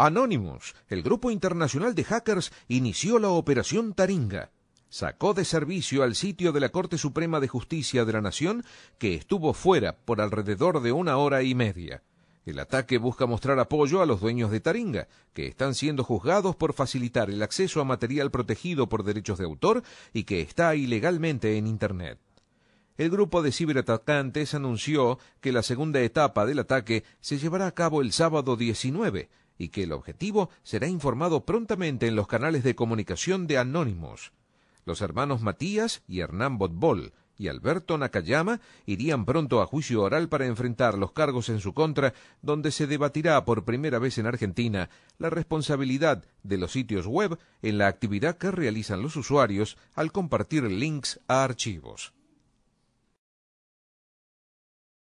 Anonymous, el grupo internacional de hackers, inició la operación Taringa. Sacó de servicio al sitio de la Corte Suprema de Justicia de la Nación, que estuvo fuera por alrededor de una hora y media. El ataque busca mostrar apoyo a los dueños de Taringa, que están siendo juzgados por facilitar el acceso a material protegido por derechos de autor y que está ilegalmente en Internet el grupo de ciberatacantes anunció que la segunda etapa del ataque se llevará a cabo el sábado 19 y que el objetivo será informado prontamente en los canales de comunicación de Anónimos. Los hermanos Matías y Hernán Botbol y Alberto Nakayama irían pronto a juicio oral para enfrentar los cargos en su contra, donde se debatirá por primera vez en Argentina la responsabilidad de los sitios web en la actividad que realizan los usuarios al compartir links a archivos.